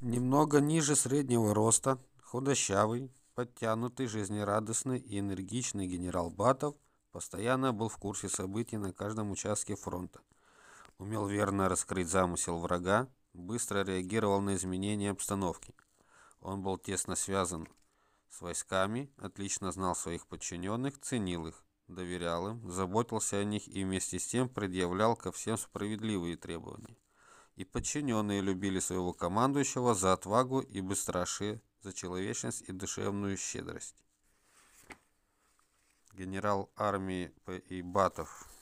Немного ниже среднего роста, худощавый, подтянутый, жизнерадостный и энергичный генерал Батов постоянно был в курсе событий на каждом участке фронта. Умел верно раскрыть замысел врага, быстро реагировал на изменения обстановки. Он был тесно связан с войсками, отлично знал своих подчиненных, ценил их, доверял им, заботился о них и вместе с тем предъявлял ко всем справедливые требования и подчиненные любили своего командующего за отвагу и быстрашие, за человечность и душевную щедрость. Генерал армии П.И. Батов